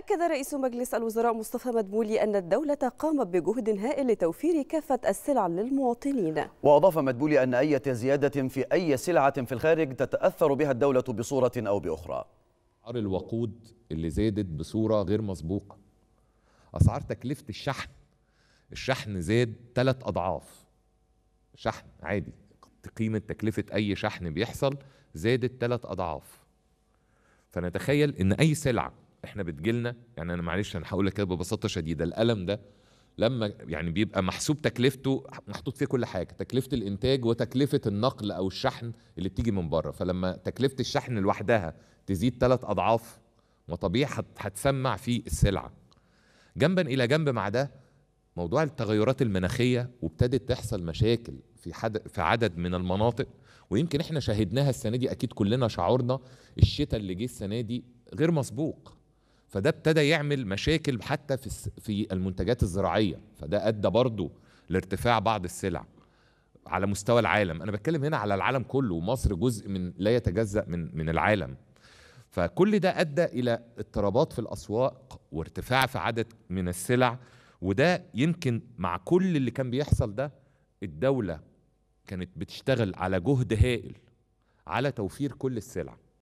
أكد رئيس مجلس الوزراء مصطفى مدبولي أن الدولة قامت بجهد هائل لتوفير كافة السلع للمواطنين وأضاف مدبولي أن أي زيادة في أي سلعة في الخارج تتأثر بها الدولة بصورة أو بأخرى أسعار الوقود اللي زادت بصورة غير مسبوقة أسعار تكلفة الشحن الشحن زاد ثلاث أضعاف شحن عادي قيمة تكلفة أي شحن بيحصل زادت ثلاث أضعاف فنتخيل إن أي سلعة احنا بتجيلنا يعني انا معلش انا هقول لك كده ببساطه شديده الالم ده لما يعني بيبقى محسوب تكلفته محطوط فيه كل حاجه تكلفه الانتاج وتكلفه النقل او الشحن اللي بتيجي من بره فلما تكلفه الشحن لوحدها تزيد ثلاث اضعاف ما طبيعي هتسمع في السلعه جنبا الى جنب مع ده موضوع التغيرات المناخيه وابتدت تحصل مشاكل في حد في عدد من المناطق ويمكن احنا شاهدناها السنه دي اكيد كلنا شعرنا الشتاء اللي جه السنه دي غير مسبوق فده ابتدى يعمل مشاكل حتى في في المنتجات الزراعيه فده ادى برضه لارتفاع بعض السلع على مستوى العالم انا بتكلم هنا على العالم كله ومصر جزء من لا يتجزا من من العالم فكل ده ادى الى اضطرابات في الاسواق وارتفاع في عدد من السلع وده يمكن مع كل اللي كان بيحصل ده الدوله كانت بتشتغل على جهد هائل على توفير كل السلع